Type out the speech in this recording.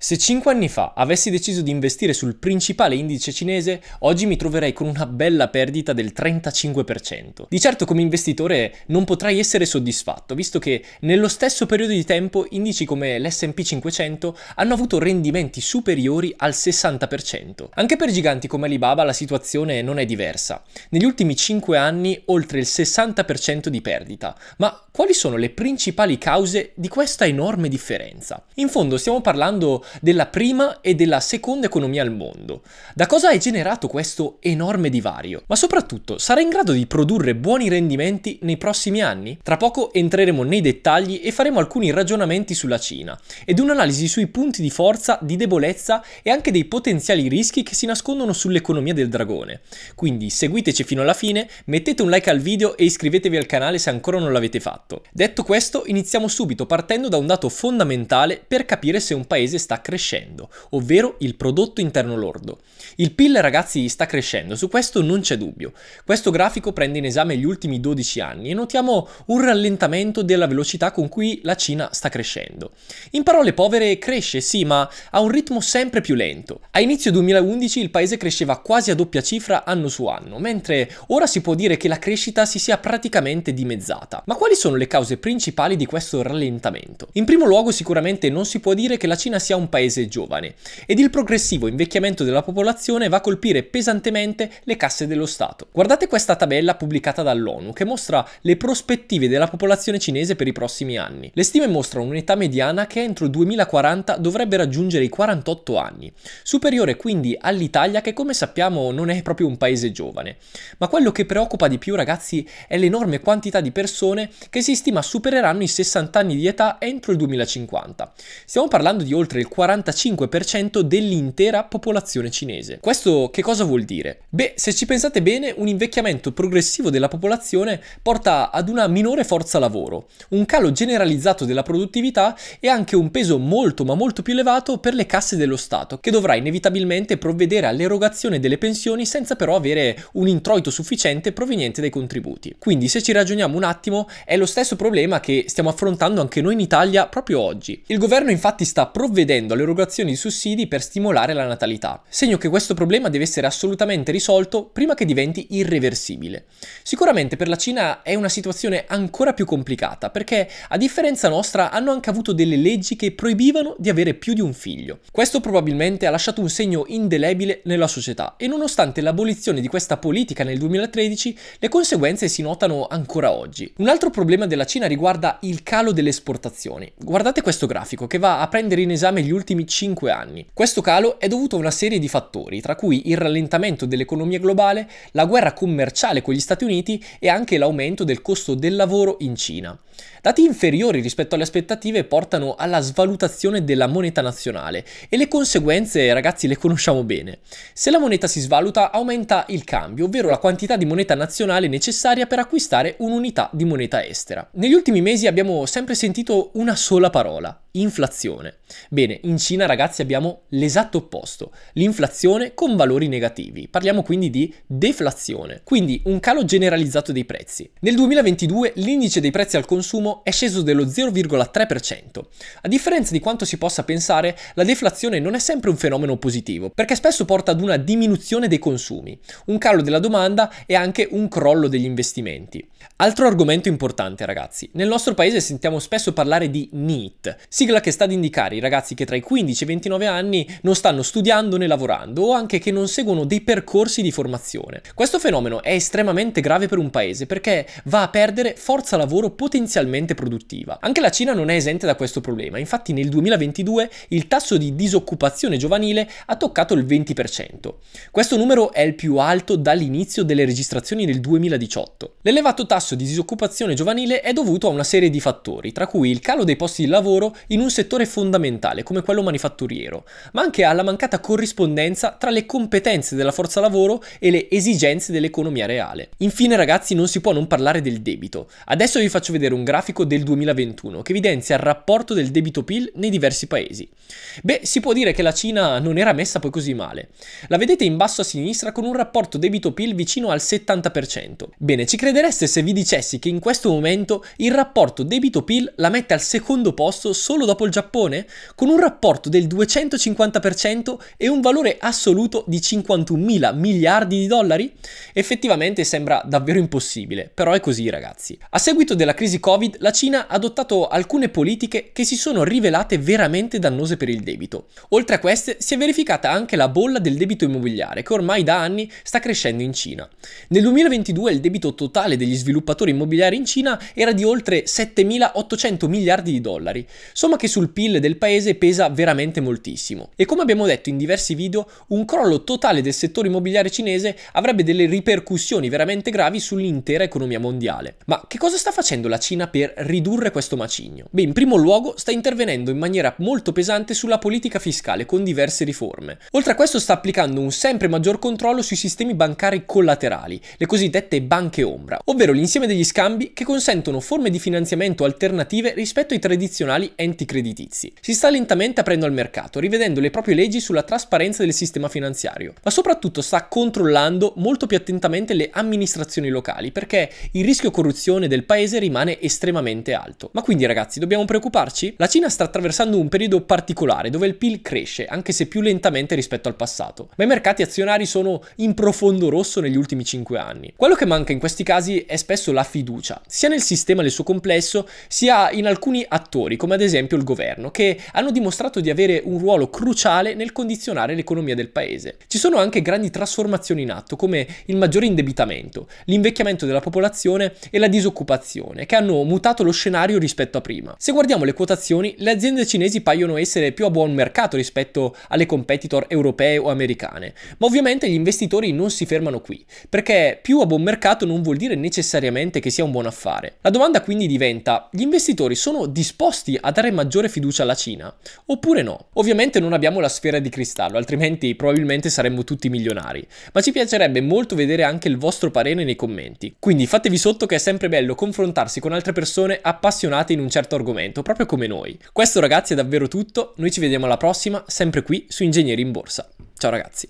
Se 5 anni fa avessi deciso di investire sul principale indice cinese, oggi mi troverei con una bella perdita del 35%. Di certo come investitore non potrai essere soddisfatto, visto che nello stesso periodo di tempo indici come l'SP 500 hanno avuto rendimenti superiori al 60%. Anche per giganti come Alibaba la situazione non è diversa. Negli ultimi 5 anni oltre il 60% di perdita. Ma quali sono le principali cause di questa enorme differenza? In fondo stiamo parlando della prima e della seconda economia al mondo. Da cosa è generato questo enorme divario? Ma soprattutto, sarà in grado di produrre buoni rendimenti nei prossimi anni? Tra poco entreremo nei dettagli e faremo alcuni ragionamenti sulla Cina ed un'analisi sui punti di forza, di debolezza e anche dei potenziali rischi che si nascondono sull'economia del dragone. Quindi seguiteci fino alla fine, mettete un like al video e iscrivetevi al canale se ancora non l'avete fatto. Detto questo, iniziamo subito partendo da un dato fondamentale per capire se un paese sta crescendo, ovvero il prodotto interno lordo. Il PIL ragazzi sta crescendo, su questo non c'è dubbio. Questo grafico prende in esame gli ultimi 12 anni e notiamo un rallentamento della velocità con cui la Cina sta crescendo. In parole povere cresce sì, ma a un ritmo sempre più lento. A inizio 2011 il paese cresceva quasi a doppia cifra anno su anno, mentre ora si può dire che la crescita si sia praticamente dimezzata. Ma quali sono le cause principali di questo rallentamento? In primo luogo sicuramente non si può dire che la Cina sia un un paese giovane ed il progressivo invecchiamento della popolazione va a colpire pesantemente le casse dello Stato. Guardate questa tabella pubblicata dall'ONU che mostra le prospettive della popolazione cinese per i prossimi anni. Le stime mostrano un'età mediana che entro il 2040 dovrebbe raggiungere i 48 anni, superiore quindi all'Italia che come sappiamo non è proprio un paese giovane. Ma quello che preoccupa di più ragazzi è l'enorme quantità di persone che si stima supereranno i 60 anni di età entro il 2050. Stiamo parlando di oltre il 45% dell'intera popolazione cinese. Questo che cosa vuol dire? Beh, se ci pensate bene, un invecchiamento progressivo della popolazione porta ad una minore forza lavoro, un calo generalizzato della produttività e anche un peso molto ma molto più elevato per le casse dello Stato, che dovrà inevitabilmente provvedere all'erogazione delle pensioni senza però avere un introito sufficiente proveniente dai contributi. Quindi se ci ragioniamo un attimo, è lo stesso problema che stiamo affrontando anche noi in Italia proprio oggi. Il governo infatti sta provvedendo prevedendo l'erogazione di sussidi per stimolare la natalità, segno che questo problema deve essere assolutamente risolto prima che diventi irreversibile. Sicuramente per la Cina è una situazione ancora più complicata perché a differenza nostra hanno anche avuto delle leggi che proibivano di avere più di un figlio. Questo probabilmente ha lasciato un segno indelebile nella società e nonostante l'abolizione di questa politica nel 2013 le conseguenze si notano ancora oggi. Un altro problema della Cina riguarda il calo delle esportazioni. Guardate questo grafico che va a prendere in esame gli ultimi ultimi 5 anni. Questo calo è dovuto a una serie di fattori, tra cui il rallentamento dell'economia globale, la guerra commerciale con gli Stati Uniti e anche l'aumento del costo del lavoro in Cina. Dati inferiori rispetto alle aspettative portano alla svalutazione della moneta nazionale e le conseguenze, ragazzi, le conosciamo bene. Se la moneta si svaluta, aumenta il cambio, ovvero la quantità di moneta nazionale necessaria per acquistare un'unità di moneta estera. Negli ultimi mesi abbiamo sempre sentito una sola parola, inflazione. Bene, in Cina ragazzi abbiamo l'esatto opposto, l'inflazione con valori negativi. Parliamo quindi di deflazione, quindi un calo generalizzato dei prezzi. Nel 2022 l'indice dei prezzi al consumo consumo è sceso dello 0,3%. A differenza di quanto si possa pensare, la deflazione non è sempre un fenomeno positivo, perché spesso porta ad una diminuzione dei consumi, un calo della domanda e anche un crollo degli investimenti. Altro argomento importante, ragazzi. Nel nostro paese sentiamo spesso parlare di NEET, sigla che sta ad indicare i ragazzi che tra i 15 e i 29 anni non stanno studiando né lavorando o anche che non seguono dei percorsi di formazione. Questo fenomeno è estremamente grave per un paese perché va a perdere forza lavoro potenzialmente estremamente produttiva. Anche la Cina non è esente da questo problema, infatti nel 2022 il tasso di disoccupazione giovanile ha toccato il 20%. Questo numero è il più alto dall'inizio delle registrazioni del 2018. L'elevato tasso di disoccupazione giovanile è dovuto a una serie di fattori, tra cui il calo dei posti di lavoro in un settore fondamentale come quello manifatturiero, ma anche alla mancata corrispondenza tra le competenze della forza lavoro e le esigenze dell'economia reale. Infine ragazzi non si può non parlare del debito. Adesso vi faccio vedere un grafico grafico del 2021 che evidenzia il rapporto del debito PIL nei diversi paesi. Beh, si può dire che la Cina non era messa poi così male. La vedete in basso a sinistra con un rapporto debito PIL vicino al 70%. Bene, ci credereste se vi dicessi che in questo momento il rapporto debito PIL la mette al secondo posto solo dopo il Giappone, con un rapporto del 250% e un valore assoluto di 51 mila miliardi di dollari? Effettivamente sembra davvero impossibile, però è così ragazzi. A seguito della crisi Covid la Cina ha adottato alcune politiche che si sono rivelate veramente dannose per il debito. Oltre a queste si è verificata anche la bolla del debito immobiliare che ormai da anni sta crescendo in Cina. Nel 2022 il debito totale degli sviluppatori immobiliari in Cina era di oltre 7.800 miliardi di dollari, somma che sul PIL del paese pesa veramente moltissimo. E come abbiamo detto in diversi video, un crollo totale del settore immobiliare cinese avrebbe delle ripercussioni veramente gravi sull'intera economia mondiale. Ma che cosa sta facendo la Cina per per ridurre questo macigno? Beh, in primo luogo sta intervenendo in maniera molto pesante sulla politica fiscale con diverse riforme. Oltre a questo sta applicando un sempre maggior controllo sui sistemi bancari collaterali, le cosiddette banche ombra, ovvero l'insieme degli scambi che consentono forme di finanziamento alternative rispetto ai tradizionali enti creditizi. Si sta lentamente aprendo al mercato, rivedendo le proprie leggi sulla trasparenza del sistema finanziario, ma soprattutto sta controllando molto più attentamente le amministrazioni locali perché il rischio corruzione del paese rimane estremamente estremamente alto. Ma quindi ragazzi, dobbiamo preoccuparci? La Cina sta attraversando un periodo particolare dove il PIL cresce, anche se più lentamente rispetto al passato, ma i mercati azionari sono in profondo rosso negli ultimi 5 anni. Quello che manca in questi casi è spesso la fiducia, sia nel sistema nel suo complesso, sia in alcuni attori, come ad esempio il governo, che hanno dimostrato di avere un ruolo cruciale nel condizionare l'economia del paese. Ci sono anche grandi trasformazioni in atto, come il maggiore indebitamento, l'invecchiamento della popolazione e la disoccupazione, che hanno mutato cambiato lo scenario rispetto a prima. Se guardiamo le quotazioni, le aziende cinesi paiono essere più a buon mercato rispetto alle competitor europee o americane, ma ovviamente gli investitori non si fermano qui, perché più a buon mercato non vuol dire necessariamente che sia un buon affare. La domanda quindi diventa, gli investitori sono disposti a dare maggiore fiducia alla Cina oppure no? Ovviamente non abbiamo la sfera di cristallo, altrimenti probabilmente saremmo tutti milionari, ma ci piacerebbe molto vedere anche il vostro parere nei commenti. Quindi fatevi sotto che è sempre bello confrontarsi con altre persone persone appassionate in un certo argomento, proprio come noi. Questo ragazzi è davvero tutto, noi ci vediamo alla prossima, sempre qui su Ingegneri in Borsa. Ciao ragazzi!